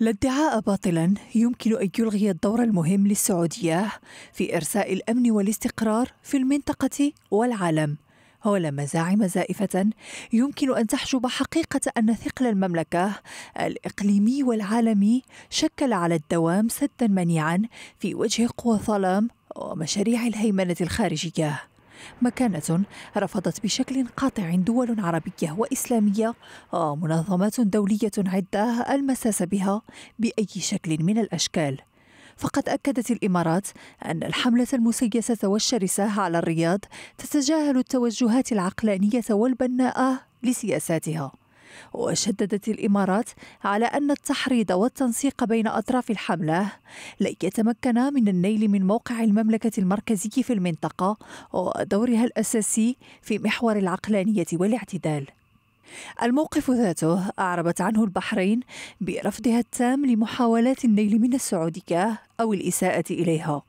الادعاء باطلا يمكن ان يلغي الدور المهم للسعوديه في ارساء الامن والاستقرار في المنطقه والعالم ولما زاعم زائفة يمكن أن تحجب حقيقة أن ثقل المملكة الإقليمي والعالمي شكل على الدوام سدا منيعا في وجه قوى الظلام ومشاريع الهيمنة الخارجية مكانة رفضت بشكل قاطع دول عربية وإسلامية ومنظمات دولية عدة المساس بها بأي شكل من الأشكال فقد أكدت الإمارات أن الحملة المسيسة والشرسة على الرياض تتجاهل التوجهات العقلانية والبناءة لسياساتها وشددت الإمارات على أن التحريض والتنسيق بين أطراف الحملة لن يتمكن من النيل من موقع المملكة المركزي في المنطقة ودورها الأساسي في محور العقلانية والاعتدال الموقف ذاته أعربت عنه البحرين برفضها التام لمحاولات النيل من السعودية أو الإساءة إليها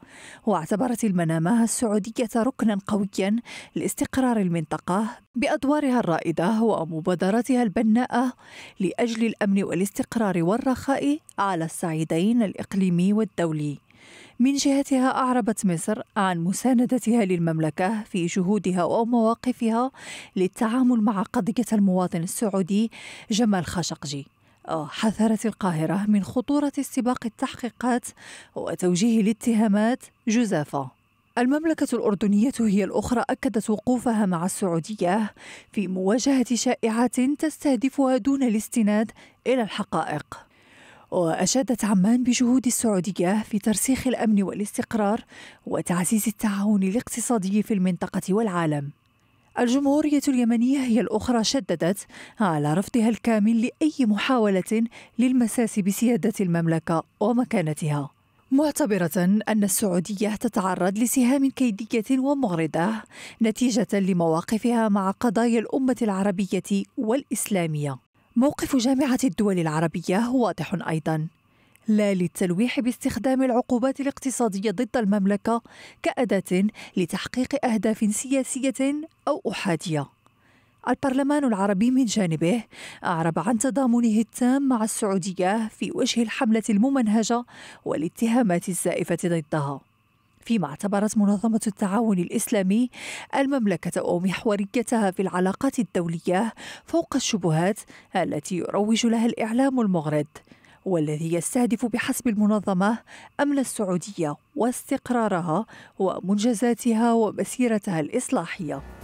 واعتبرت المنامة السعودية ركنا قويا لاستقرار المنطقة بأدوارها الرائدة ومبادراتها البناءة لأجل الأمن والاستقرار والرخاء على الصعيدين الإقليمي والدولي من جهتها أعربت مصر عن مساندتها للمملكة في جهودها ومواقفها للتعامل مع قضية المواطن السعودي جمال خاشقجي حذرت القاهرة من خطورة استباق التحقيقات وتوجيه الاتهامات جزافة المملكة الأردنية هي الأخرى أكدت وقوفها مع السعودية في مواجهة شائعات تستهدفها دون الاستناد إلى الحقائق وأشادت عمان بجهود السعودية في ترسيخ الأمن والاستقرار وتعزيز التعاون الاقتصادي في المنطقة والعالم. الجمهورية اليمنية هي الأخرى شددت على رفضها الكامل لأي محاولة للمساس بسيادة المملكة ومكانتها. معتبرة أن السعودية تتعرض لسهام كيدية ومغرضة نتيجة لمواقفها مع قضايا الأمة العربية والإسلامية. موقف جامعة الدول العربية واضح أيضا لا للتلويح باستخدام العقوبات الاقتصادية ضد المملكة كأداة لتحقيق أهداف سياسية أو أحادية. البرلمان العربي من جانبه أعرب عن تضامنه التام مع السعودية في وجه الحملة الممنهجة والاتهامات الزائفة ضدها. فيما اعتبرت منظمة التعاون الإسلامي المملكة ومحوريتها في العلاقات الدولية فوق الشبهات التي يروج لها الإعلام المغرض والذي يستهدف بحسب المنظمة أمن السعودية واستقرارها ومنجزاتها ومسيرتها الإصلاحية